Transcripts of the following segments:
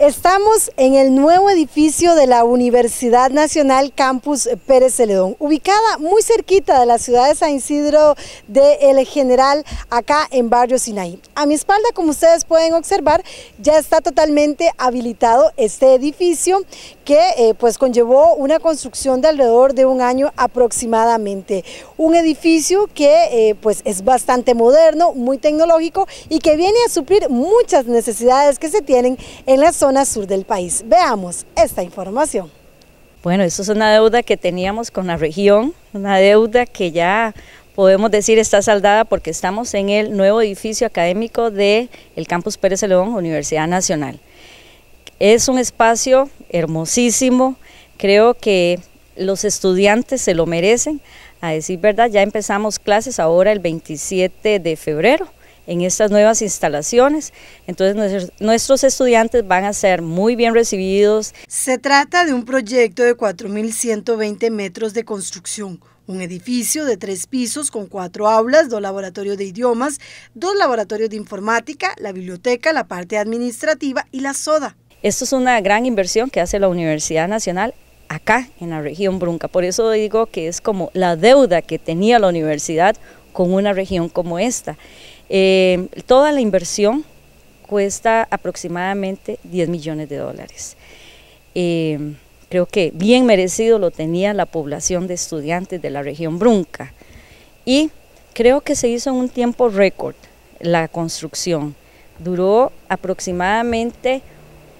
Estamos en el nuevo edificio de la Universidad Nacional Campus Pérez Celedón, ubicada muy cerquita de la ciudad de San Isidro de El General, acá en Barrio Sinaí. A mi espalda, como ustedes pueden observar, ya está totalmente habilitado este edificio que eh, pues conllevó una construcción de alrededor de un año aproximadamente. Un edificio que eh, pues es bastante moderno, muy tecnológico y que viene a suplir muchas necesidades que se tienen en la zona sur del país. Veamos esta información. Bueno, eso es una deuda que teníamos con la región, una deuda que ya podemos decir está saldada porque estamos en el nuevo edificio académico del el Campus Pérez León, Universidad Nacional. Es un espacio hermosísimo, creo que los estudiantes se lo merecen, a decir verdad, ya empezamos clases ahora el 27 de febrero, en estas nuevas instalaciones. Entonces nuestros, estudiantes van a ser muy bien recibidos. Se trata de un proyecto de 4.120 metros de construcción, un edificio de tres pisos con cuatro aulas, dos laboratorios de idiomas, dos laboratorios de informática, la biblioteca, la parte administrativa y la soda. Esto es una gran inversión que hace la Universidad Nacional acá en la región Brunca. Por eso digo que es como la deuda que tenía la universidad con una región como esta. Eh, toda la inversión cuesta aproximadamente 10 millones de dólares. Eh, creo que bien merecido lo tenía la población de estudiantes de la región Brunca. Y creo que se hizo en un tiempo récord la construcción. Duró aproximadamente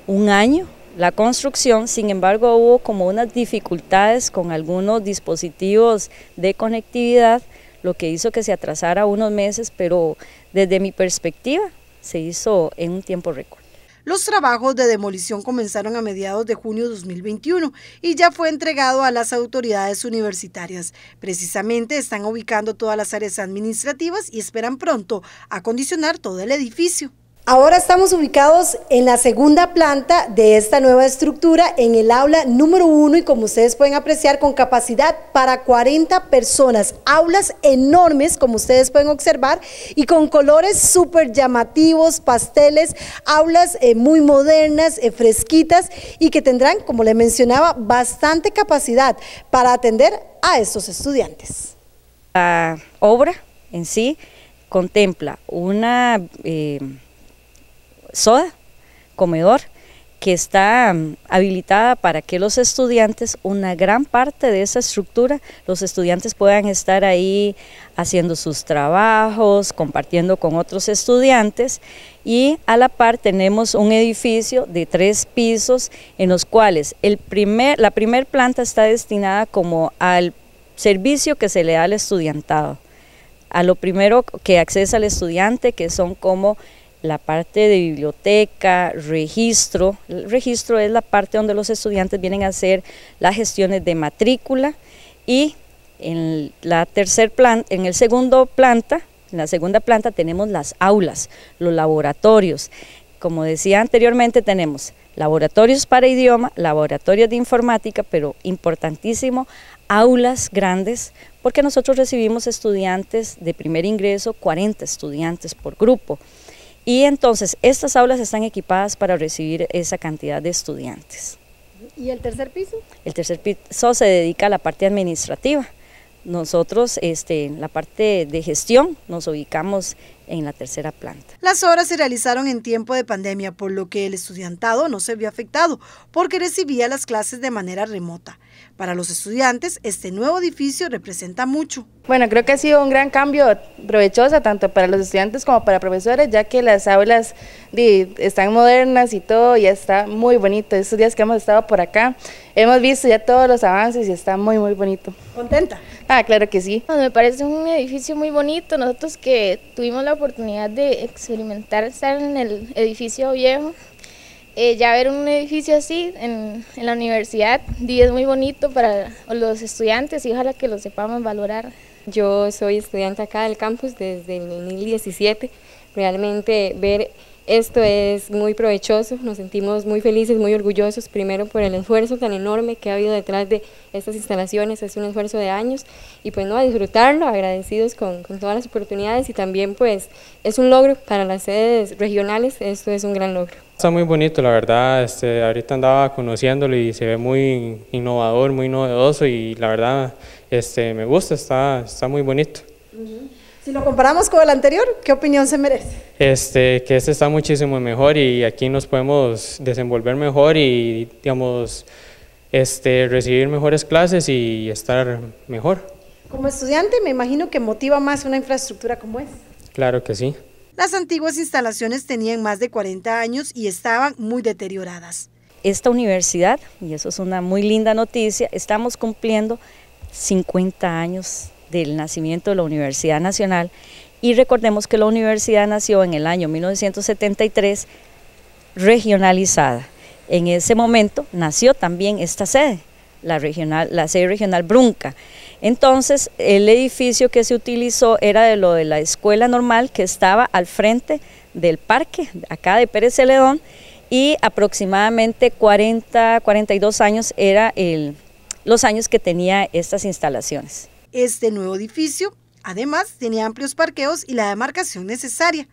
un año la construcción, sin embargo hubo como unas dificultades con algunos dispositivos de conectividad, lo que hizo que se atrasara unos meses, pero desde mi perspectiva, se hizo en un tiempo récord. Los trabajos de demolición comenzaron a mediados de junio de 2021 y ya fue entregado a las autoridades universitarias. Precisamente están ubicando todas las áreas administrativas y esperan pronto acondicionar todo el edificio. Ahora estamos ubicados en la segunda planta de esta nueva estructura, en el aula número uno y como ustedes pueden apreciar, con capacidad para 40 personas. Aulas enormes, como ustedes pueden observar, y con colores súper llamativos, pasteles, aulas eh, muy modernas, eh, fresquitas y que tendrán, como le mencionaba, bastante capacidad para atender a estos estudiantes. La obra en sí contempla una... Eh, soda, comedor, que está mm, habilitada para que los estudiantes, una gran parte de esa estructura, los estudiantes puedan estar ahí haciendo sus trabajos, compartiendo con otros estudiantes y a la par tenemos un edificio de tres pisos en los cuales el primer, la primera planta está destinada como al servicio que se le da al estudiantado, a lo primero que accesa al estudiante que son como la parte de biblioteca, registro. El registro es la parte donde los estudiantes vienen a hacer las gestiones de matrícula y en la tercer plan, en el segundo planta, en la segunda planta tenemos las aulas, los laboratorios. Como decía anteriormente, tenemos laboratorios para idioma, laboratorios de informática, pero importantísimo, aulas grandes, porque nosotros recibimos estudiantes de primer ingreso, 40 estudiantes por grupo. Y entonces estas aulas están equipadas para recibir esa cantidad de estudiantes. ¿Y el tercer piso? El tercer piso se dedica a la parte administrativa. Nosotros, este, la parte de gestión, nos ubicamos en la tercera planta. Las obras se realizaron en tiempo de pandemia, por lo que el estudiantado no se vio afectado porque recibía las clases de manera remota. Para los estudiantes, este nuevo edificio representa mucho. Bueno, creo que ha sido un gran cambio provechoso tanto para los estudiantes como para profesores, ya que las aulas están modernas y todo, ya está muy bonito. Estos días que hemos estado por acá, hemos visto ya todos los avances y está muy, muy bonito. ¿Contenta? Ah, claro que sí. me parece un edificio muy bonito. Nosotros que tuvimos la oportunidad de experimentar estar en el edificio viejo. Eh, ya ver un edificio así en, en la universidad y es muy bonito para los estudiantes y ojalá que lo sepamos valorar. Yo soy estudiante acá del campus desde el 2017. Realmente ver esto es muy provechoso, nos sentimos muy felices, muy orgullosos, primero por el esfuerzo tan enorme que ha habido detrás de estas instalaciones, es un esfuerzo de años y pues no, a disfrutarlo, agradecidos con, con todas las oportunidades y también pues es un logro para las sedes regionales, esto es un gran logro. Está muy bonito, la verdad, este, ahorita andaba conociéndolo y se ve muy innovador, muy novedoso y la verdad este, me gusta, está, está muy bonito. Si lo comparamos con el anterior, ¿qué opinión se merece? Este, que este está muchísimo mejor y aquí nos podemos desenvolver mejor y, digamos, este, recibir mejores clases y estar mejor. Como estudiante, me imagino que motiva más una infraestructura como es. Claro que sí. Las antiguas instalaciones tenían más de 40 años y estaban muy deterioradas. Esta universidad, y eso es una muy linda noticia, estamos cumpliendo 50 años del nacimiento de la Universidad Nacional y recordemos que la universidad nació en el año 1973 regionalizada. En ese momento nació también esta sede, la, regional, la sede regional Brunca. Entonces, el edificio que se utilizó era de lo de la escuela normal que estaba al frente del parque, acá de Pérez Celedón, y aproximadamente 40, 42 años era los años que tenía estas instalaciones. Este nuevo edificio, además, tiene amplios parqueos y la demarcación necesaria.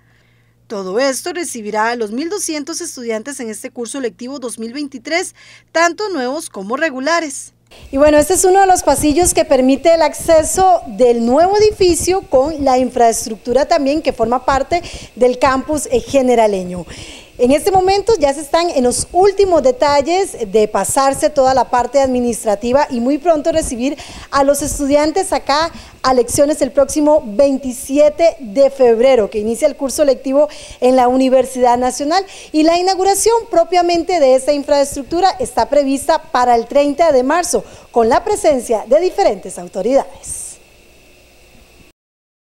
Todo esto recibirá a los 1.200 estudiantes en este curso lectivo 2023, tanto nuevos como regulares. Y bueno, este es uno de los pasillos que permite el acceso del nuevo edificio con la infraestructura también que forma parte del campus eh, generaleño. En este momento ya se están en los últimos detalles de pasarse toda la parte administrativa y muy pronto recibir a los estudiantes acá a lecciones el próximo 27 de febrero, que inicia el curso lectivo en la Universidad Nacional. Y la inauguración propiamente de esta infraestructura está prevista para el 30 de marzo, con la presencia de diferentes autoridades.